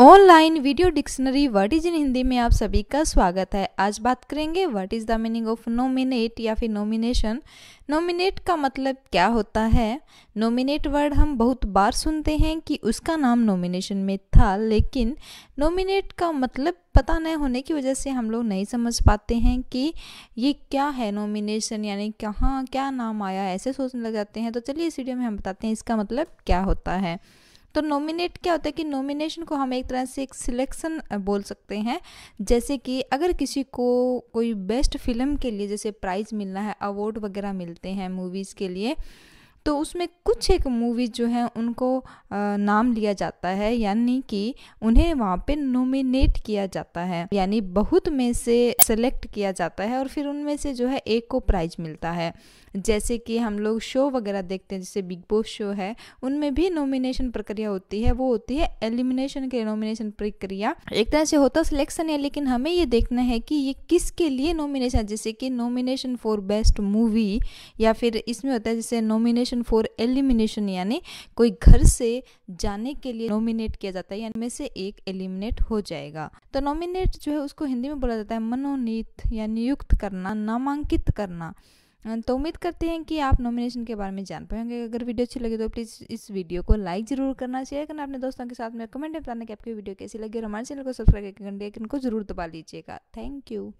online video dictionary word is in Hindi में आप सभी का स्वागत है आज बात करेंगे what is the meaning of nominate या फिर नोमिनेशन नोमिनेट का मतलब क्या होता है नोमिनेट वर्ड हम बहुत बार सुनते हैं कि उसका नाम नोमिनेशन में था लेकिन नोमिनेट का मतलब पता न होने की वजह से हम लोग नहीं समझ पाते हैं कि ये क्या है नोमिनेशन यानी कहाँ क्या नाम आया ऐसे सोचने लग जाते हैं तो चलिए इस वीडियो में हम बताते हैं इसका मतलब क्या होता है तो नॉमिनेट क्या होता है कि नॉमिनेशन को हम एक तरह से एक सिलेक्शन बोल सकते हैं जैसे कि अगर किसी को कोई बेस्ट फिल्म के लिए जैसे प्राइज़ मिलना है अवार्ड वगैरह मिलते हैं मूवीज़ के लिए तो उसमें कुछ एक मूवीज़ जो हैं उनको नाम लिया जाता है यानी कि उन्हें वहाँ पे नोमिनेट किया जाता है यानी बहुत में से सेलेक्ट किया जाता है और फिर उनमें से जो है एक को प्राइज मिलता है जैसे कि हम लोग शो वगैरह देखते हैं जैसे बिग बॉस शो है उनमें भी नॉमिनेशन प्रक्रिया होती है वो होती है एलिमिनेशन के नॉमिनेशन प्रक्रिया एक तरह से होता सिलेक्शन है लेकिन हमें ये देखना है कि ये किसके लिए नॉमिनेशन जैसे कि नॉमिनेशन फॉर बेस्ट मूवी या फिर इसमें होता है जैसे नॉमिनेशन नॉमिनेशन फॉर एलिमिनेशन यानी कोई घर से जाने के लिए नॉमिनेट किया जाता है यानी में से एक एलिमिनेट हो जाएगा तो नॉमिनेट जो है उसको हिंदी में बोला जाता है मनोनीत या नियुक्त करना नामांकित करना तो उम्मीद करते हैं कि आप नॉमिनेशन के बारे में जान पाएंगे अगर वीडियो अच्छी लगे तो प्लीज़ इस वीडियो को लाइक जरूर करना शेयर करना अपने दोस्तों के साथ में कमेंट में बताना कि आपकी वीडियो कैसी लगी और हमारे चैनल को सब्सक्राइब करके घंटे को जरूर दबा लीजिएगा थैंक यू